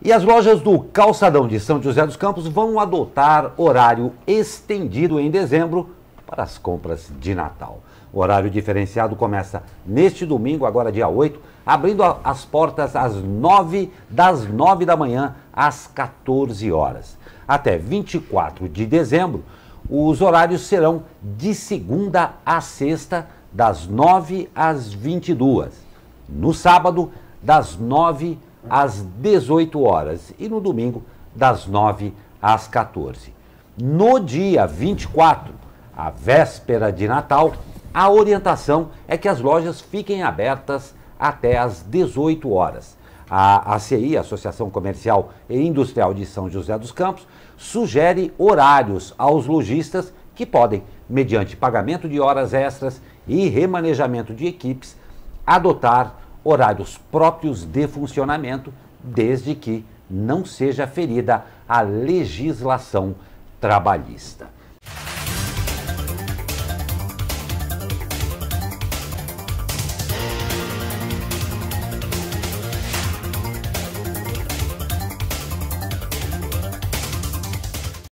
E as lojas do Calçadão de São José dos Campos vão adotar horário estendido em dezembro para as compras de Natal. O horário diferenciado começa neste domingo, agora dia 8, abrindo as portas às 9, das 9 da manhã às 14 horas. Até 24 de dezembro, os horários serão de segunda a sexta, das 9 às 22. No sábado, das 9 às 22 às 18 horas e no domingo das 9 às 14. No dia 24, a véspera de Natal, a orientação é que as lojas fiquem abertas até às 18 horas. A ACI, Associação Comercial e Industrial de São José dos Campos, sugere horários aos lojistas que podem, mediante pagamento de horas extras e remanejamento de equipes, adotar horários próprios de funcionamento, desde que não seja ferida a legislação trabalhista.